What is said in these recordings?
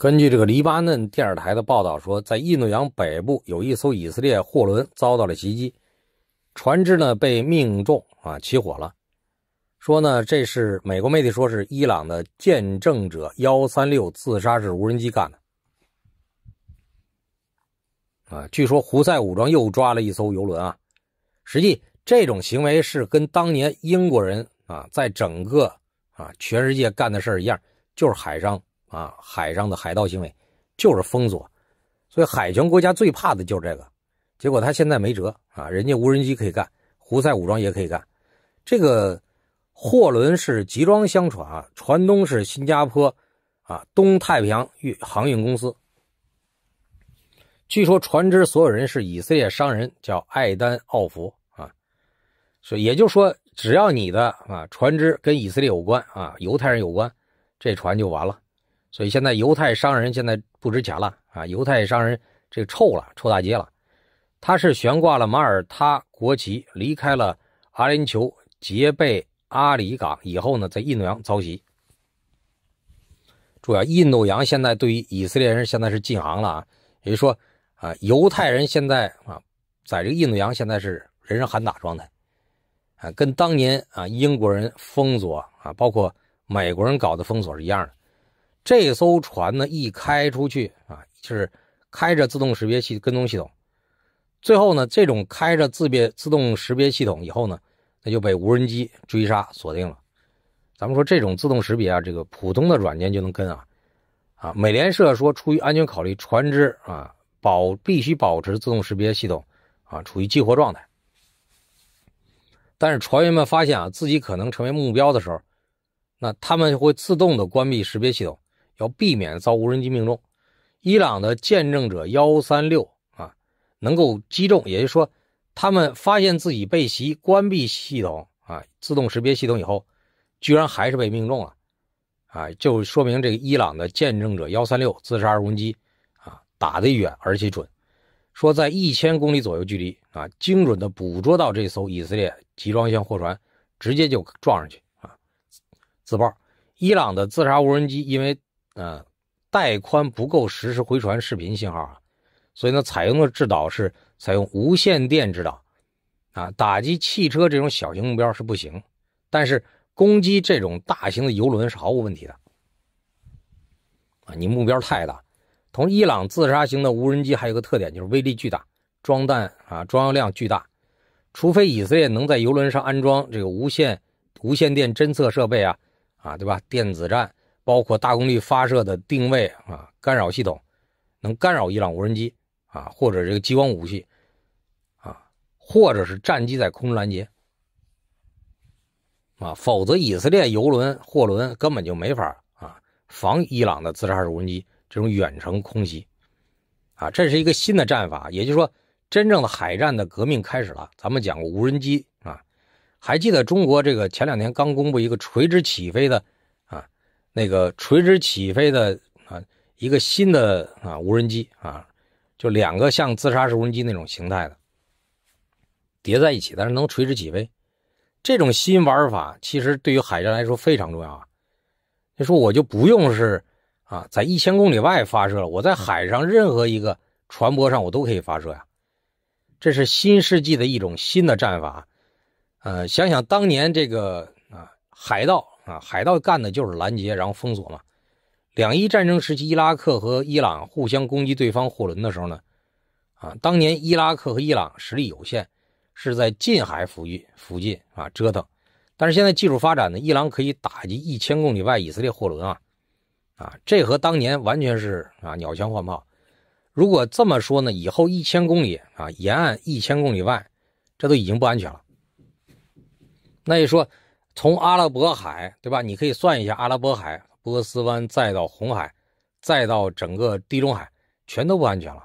根据这个黎巴嫩电视台的报道说，在印度洋北部有一艘以色列货轮遭到了袭击，船只呢被命中啊起火了，说呢这是美国媒体说是伊朗的“见证者”幺三六自杀式无人机干的，啊，据说胡塞武装又抓了一艘游轮啊，实际这种行为是跟当年英国人啊在整个啊全世界干的事一样，就是海上。啊，海上的海盗行为就是封锁，所以海权国家最怕的就是这个。结果他现在没辙啊，人家无人机可以干，胡塞武装也可以干。这个货轮是集装箱船，啊，船东是新加坡啊东太平洋运航运公司。据说船只所有人是以色列商人，叫艾丹奥弗啊。所以也就是说，只要你的啊船只跟以色列有关啊，犹太人有关，这船就完了。所以现在犹太商人现在不值钱了啊！犹太商人这臭了，臭大街了。他是悬挂了马耳他国旗，离开了阿联酋杰贝阿里港以后呢，在印度洋遭袭。注意啊，印度洋现在对于以色列人现在是禁航了啊！也就是说啊，犹太人现在啊，在这个印度洋现在是人人喊打状态啊，跟当年啊英国人封锁啊，包括美国人搞的封锁是一样的。这艘船呢，一开出去啊，就是开着自动识别系跟踪系统。最后呢，这种开着自别自动识别系统以后呢，那就被无人机追杀锁定了。咱们说这种自动识别啊，这个普通的软件就能跟啊啊。美联社说，出于安全考虑，船只啊保必须保持自动识别系统啊处于激活状态。但是船员们发现啊自己可能成为目标的时候，那他们会自动的关闭识别系统。要避免遭无人机命中，伊朗的见证者幺三六啊，能够击中，也就是说，他们发现自己被袭，关闭系统啊，自动识别系统以后，居然还是被命中了，啊，就说明这个伊朗的见证者幺三六自杀无人机啊，打得远而且准，说在一千公里左右距离啊，精准的捕捉到这艘以色列集装箱货船，直接就撞上去啊，自爆。伊朗的自杀无人机因为。嗯，带宽不够实时回传视频信号啊，所以呢，采用的制导是采用无线电制导啊。打击汽车这种小型目标是不行，但是攻击这种大型的游轮是毫无问题的啊。你目标太大。同伊朗自杀型的无人机还有个特点就是威力巨大，装弹啊，装药量巨大。除非以色列能在游轮上安装这个无线无线电侦测设备啊啊，对吧？电子战。包括大功率发射的定位啊，干扰系统能干扰伊朗无人机啊，或者这个激光武器啊，或者是战机在空中拦截啊，否则以色列油轮、货轮根本就没法啊防伊朗的自杀式无人机这种远程空袭啊，这是一个新的战法，也就是说，真正的海战的革命开始了。咱们讲过无人机啊，还记得中国这个前两天刚公布一个垂直起飞的。那个垂直起飞的啊，一个新的啊无人机啊，就两个像自杀式无人机那种形态的叠在一起，但是能垂直起飞。这种新玩法其实对于海战来说非常重要啊。就说我就不用是啊，在一千公里外发射了，我在海上任何一个船舶上我都可以发射呀。这是新世纪的一种新的战法。呃，想想当年这个啊海盗。啊，海盗干的就是拦截，然后封锁嘛。两伊战争时期，伊拉克和伊朗互相攻击对方货轮的时候呢，啊，当年伊拉克和伊朗实力有限，是在近海附近附近啊折腾。但是现在技术发展呢，伊朗可以打击一千公里外以色列货轮啊，啊，这和当年完全是啊鸟枪换炮。如果这么说呢，以后一千公里啊沿岸一千公里外，这都已经不安全了。那也说？从阿拉伯海，对吧？你可以算一下，阿拉伯海、波斯湾再到红海，再到整个地中海，全都不安全了。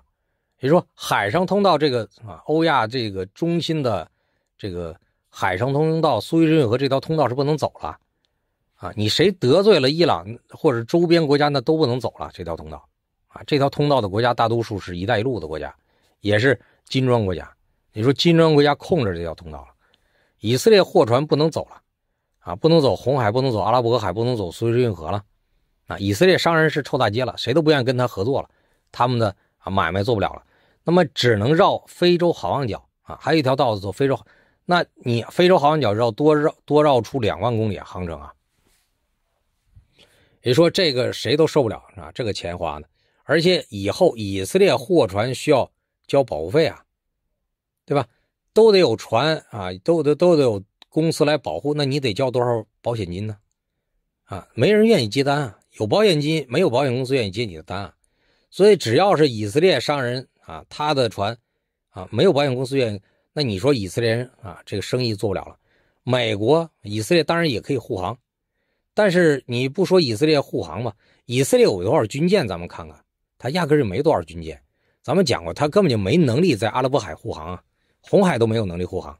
也就说，海上通道这个啊，欧亚这个中心的这个海上通道——苏伊士运河这条通道是不能走了啊！你谁得罪了伊朗或者周边国家，那都不能走了这条通道啊！这条通道的国家大多数是一带一路的国家，也是金砖国家。你说金砖国家控制这条通道了，以色列货船不能走了。啊，不能走红海，不能走阿拉伯海，不能走苏伊士运河了。啊，以色列商人是臭大街了，谁都不愿意跟他合作了，他们的啊买卖做不了了。那么只能绕非洲好望角啊，还有一条道子走非洲。那你非洲好望角绕多绕多绕出两万公里航程啊？你说这个谁都受不了啊，这个钱花的，而且以后以色列货船需要交保护费啊，对吧？都得有船啊，都得都得有。公司来保护，那你得交多少保险金呢？啊，没人愿意接单啊，有保险金，没有保险公司愿意接你的单，啊。所以只要是以色列商人啊，他的船啊，没有保险公司愿意，那你说以色列人啊，这个生意做不了了。美国以色列当然也可以护航，但是你不说以色列护航吧？以色列有多少军舰？咱们看看，他压根儿就没多少军舰。咱们讲过，他根本就没能力在阿拉伯海护航啊，红海都没有能力护航。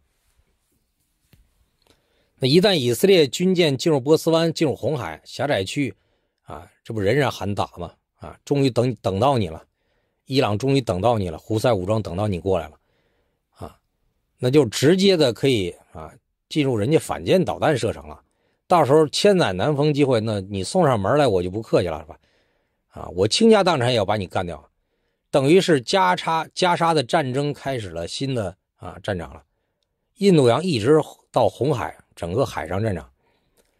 那一旦以色列军舰进入波斯湾、进入红海狭窄区，啊，这不人人喊打吗？啊，终于等等到你了，伊朗终于等到你了，胡塞武装等到你过来了，啊，那就直接的可以啊进入人家反舰导弹射程了。到时候千载难逢机会，那你送上门来，我就不客气了，是吧？啊，我倾家荡产也要把你干掉，等于是加插加沙的战争开始了新的啊战场了，印度洋一直到红海。整个海上战场，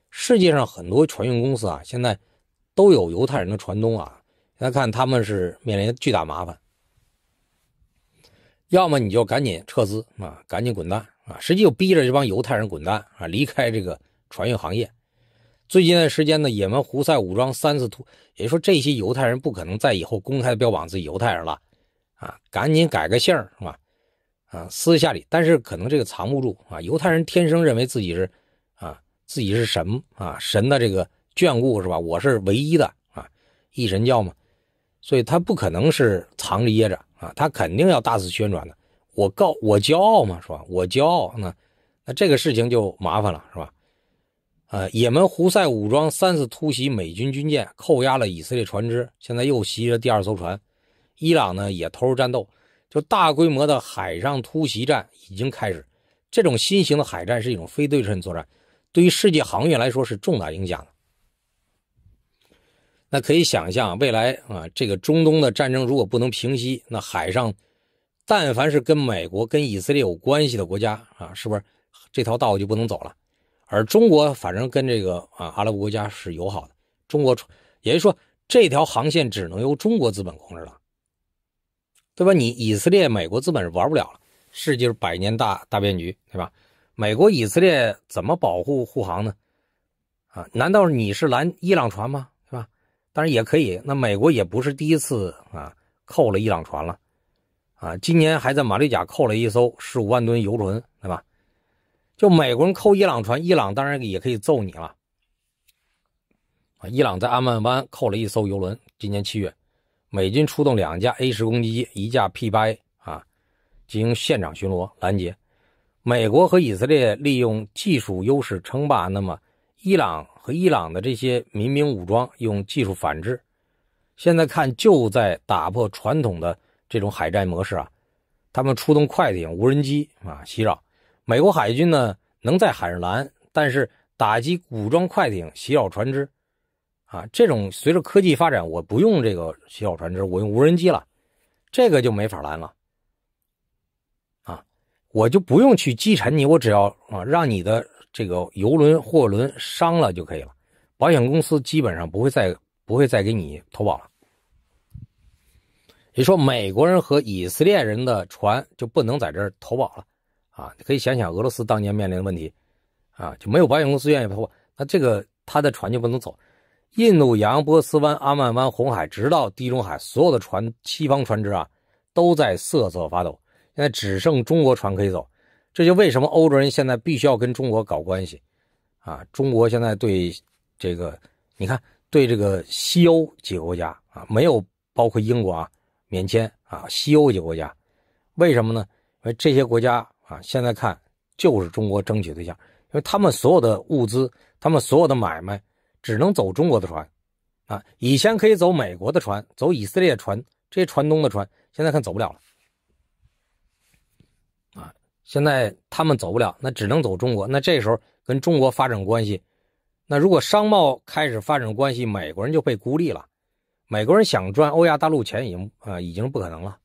世界上很多船运公司啊，现在都有犹太人的船东啊。现在看他们是面临巨大麻烦，要么你就赶紧撤资啊，赶紧滚蛋啊！实际就逼着这帮犹太人滚蛋啊，离开这个船运行业。最近的时间呢，也门胡塞武装三次突，也就说这些犹太人不可能在以后公开标榜自己犹太人了啊，赶紧改个姓儿是吧？啊，私下里，但是可能这个藏不住啊。犹太人天生认为自己是，啊，自己是神啊，神的这个眷顾是吧？我是唯一的啊，一神教嘛，所以他不可能是藏着掖着啊，他肯定要大肆宣传的。我告我骄傲嘛，是吧？我骄傲呢，那这个事情就麻烦了，是吧？呃，也门胡塞武装三次突袭美军军舰，扣押了以色列船只，现在又袭了第二艘船，伊朗呢也投入战斗。说大规模的海上突袭战已经开始，这种新型的海战是一种非对称作战，对于世界航运来说是重大影响的。那可以想象，未来啊，这个中东的战争如果不能平息，那海上但凡是跟美国、跟以色列有关系的国家啊，是不是这条道就不能走了？而中国反正跟这个啊阿拉伯国家是友好的，中国也就是说，这条航线只能由中国资本控制了。对吧？你以色列、美国资本是玩不了了，是就是百年大大变局，对吧？美国、以色列怎么保护护航呢？啊？难道你是拦伊朗船吗？是吧？当然也可以。那美国也不是第一次啊扣了伊朗船了，啊，今年还在马六甲扣了一艘十五万吨油轮，对吧？就美国人扣伊朗船，伊朗当然也可以揍你了，啊！伊朗在阿曼湾扣了一艘油轮，今年七月。美军出动两架 A 十攻击机，一架 P 八 A 啊，进行现场巡逻拦截。美国和以色列利用技术优势称霸，那么伊朗和伊朗的这些民兵武装用技术反制。现在看，就在打破传统的这种海战模式啊，他们出动快艇、无人机啊袭扰。美国海军呢能在海上拦，但是打击武装快艇袭扰船只。啊，这种随着科技发展，我不用这个小船只，我用无人机了，这个就没法拦了。啊，我就不用去击沉你，我只要啊让你的这个游轮、货轮伤了就可以了。保险公司基本上不会再不会再给你投保了。你说美国人和以色列人的船就不能在这儿投保了？啊，可以想想俄罗斯当年面临的问题，啊，就没有保险公司愿意投，保，那这个他的船就不能走。印度洋、波斯湾、阿曼湾、红海，直到地中海，所有的船、西方船只啊，都在瑟瑟发抖。现在只剩中国船可以走，这就为什么欧洲人现在必须要跟中国搞关系啊！中国现在对这个，你看，对这个西欧几个国家啊，没有包括英国啊、免签啊，西欧几个国家，为什么呢？因为这些国家啊，现在看就是中国争取对象，因为他们所有的物资，他们所有的买卖。只能走中国的船，啊，以前可以走美国的船、走以色列船、这些船东的船，现在看走不了了，啊，现在他们走不了，那只能走中国。那这时候跟中国发展关系，那如果商贸开始发展关系，美国人就被孤立了，美国人想赚欧亚大陆钱已经啊已经不可能了。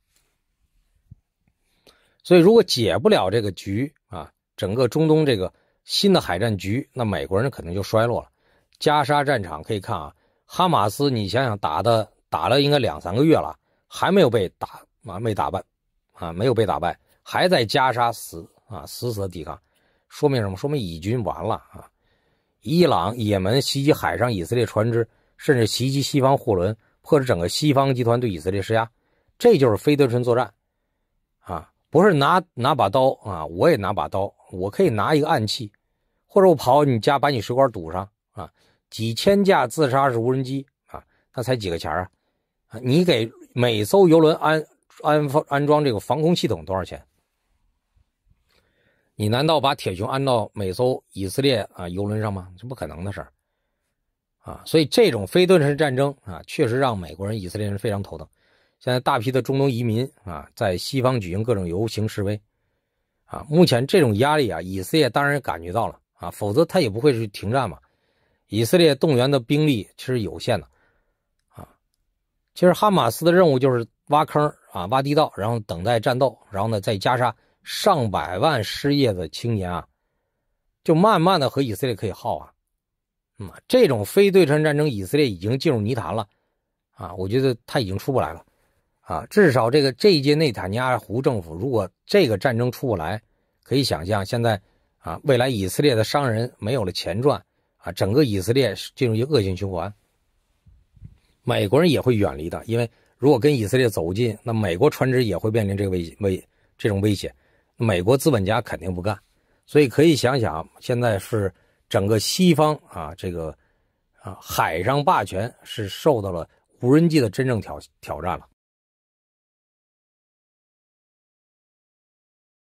所以，如果解不了这个局啊，整个中东这个新的海战局，那美国人肯定就衰落了。加沙战场可以看啊，哈马斯，你想想打的打了应该两三个月了，还没有被打啊，没打败啊，没有被打败，还在加沙死啊，死死的抵抗，说明什么？说明以军完了啊！伊朗、也门袭击海上以色列船只，甚至袭击西方货轮，迫使整个西方集团对以色列施压，这就是非对称作战啊！不是拿拿把刀啊，我也拿把刀，我可以拿一个暗器，或者我跑你家把你水管堵上啊！几千架自杀式无人机啊，那才几个钱啊！啊，你给每艘游轮安安安装这个防空系统多少钱？你难道把铁穹安到每艘以色列啊游轮上吗？这不可能的事儿啊！所以这种非对称战争啊，确实让美国人、以色列人非常头疼。现在大批的中东移民啊，在西方举行各种游行示威啊，目前这种压力啊，以色列当然感觉到了啊，否则他也不会去停战嘛。以色列动员的兵力其实有限的，啊，其实哈马斯的任务就是挖坑啊，挖地道，然后等待战斗，然后呢，再加上上百万失业的青年啊，就慢慢的和以色列可以耗啊，嗯，这种非对称战争，以色列已经进入泥潭了，啊，我觉得他已经出不来了，啊，至少这个这一届内塔尼亚胡政府，如果这个战争出不来，可以想象现在啊，未来以色列的商人没有了钱赚。啊，整个以色列进入一恶性循环，美国人也会远离的，因为如果跟以色列走近，那美国船只也会面临这个危危这种危险，美国资本家肯定不干，所以可以想想，现在是整个西方啊，这个啊海上霸权是受到了无人机的真正挑挑战了。